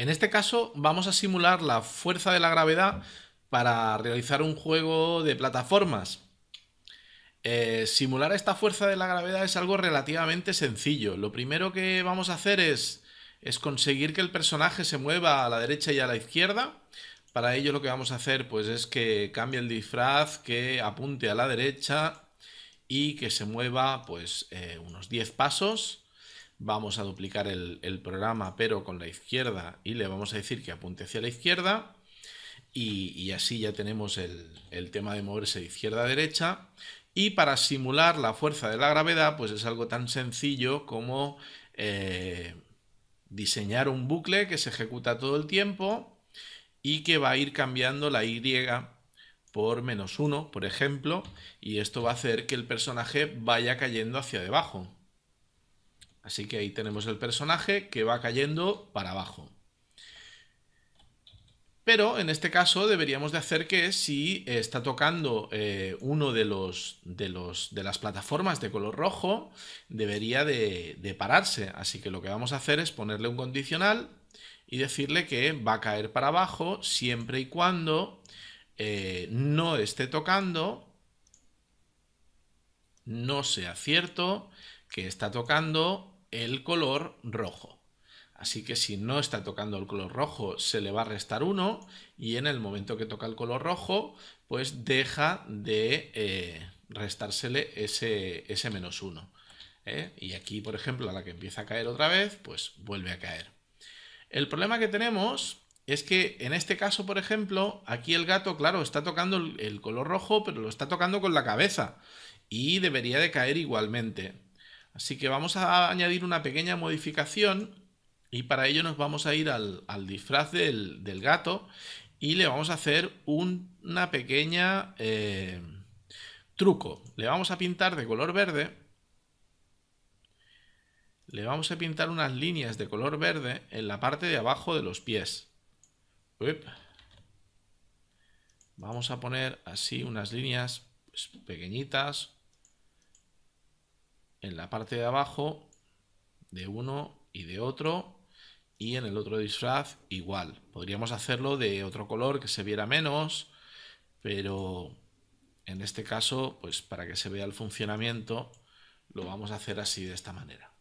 En este caso vamos a simular la fuerza de la gravedad para realizar un juego de plataformas. Eh, simular esta fuerza de la gravedad es algo relativamente sencillo. Lo primero que vamos a hacer es, es conseguir que el personaje se mueva a la derecha y a la izquierda. Para ello lo que vamos a hacer pues, es que cambie el disfraz, que apunte a la derecha y que se mueva pues, eh, unos 10 pasos vamos a duplicar el, programa pero con la izquierda y le vamos a decir que apunte hacia la izquierda y, así ya tenemos el, tema de moverse de izquierda a derecha y para simular la fuerza de la gravedad pues es algo tan sencillo como eh, diseñar un bucle que se ejecuta todo el tiempo y que va a ir cambiando la Y por menos 1, por ejemplo, y esto va a hacer que el personaje vaya cayendo hacia debajo. Así que ahí tenemos el personaje que va cayendo para abajo. Pero en este caso deberíamos de hacer que si eh, está tocando eh, uno de, los, de, los, de las plataformas de color rojo, debería de, pararse. Así que lo que vamos a hacer es ponerle un condicional y decirle que va a caer para abajo siempre y cuando eh, no esté tocando no sea cierto que está tocando el color rojo. Así que si no está tocando el color rojo, se le va a restar 1 y en el momento que toca el color rojo, pues deja de eh, restársele ese, ese menos 1. ¿eh? Y aquí, por ejemplo, a la que empieza a caer otra vez, pues vuelve a caer. El problema que tenemos es que en este caso, por ejemplo, aquí el gato, claro, está tocando el color rojo, pero lo está tocando con la cabeza y debería de caer igualmente. Así que vamos a añadir una pequeña modificación y para ello nos vamos a ir al, disfraz del, gato y le vamos a hacer un, una pequeña eh, truco. Le vamos a pintar de color verde. Le vamos a pintar unas líneas de color verde en la parte de abajo de los pies. Vamos a poner así unas líneas pues, pequeñitas, en la parte de abajo de uno y de otro y en el otro disfraz igual. Podríamos hacerlo de otro color que se viera menos, pero en este caso, pues para que se vea el funcionamiento, lo vamos a hacer así de esta manera.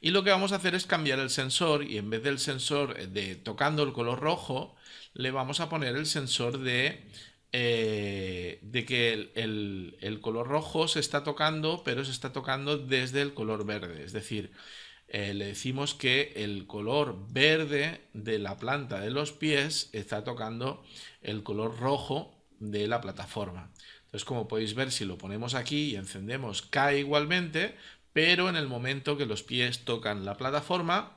Y lo que vamos a hacer es cambiar el sensor y en vez del sensor de tocando el color rojo, le vamos a poner el sensor de eh, de que el, color rojo se está tocando, pero se está tocando desde el color verde. Es decir, eh, le decimos que el color verde de la planta de los pies está tocando el color rojo de la plataforma. Entonces, como podéis ver, si lo ponemos aquí y encendemos cae igualmente, pero en el momento que los pies tocan la plataforma,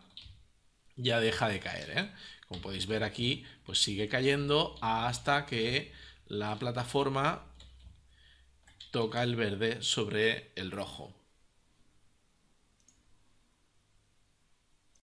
ya deja de caer. ¿eh? Como podéis ver aquí, pues sigue cayendo hasta que la plataforma toca el verde sobre el rojo.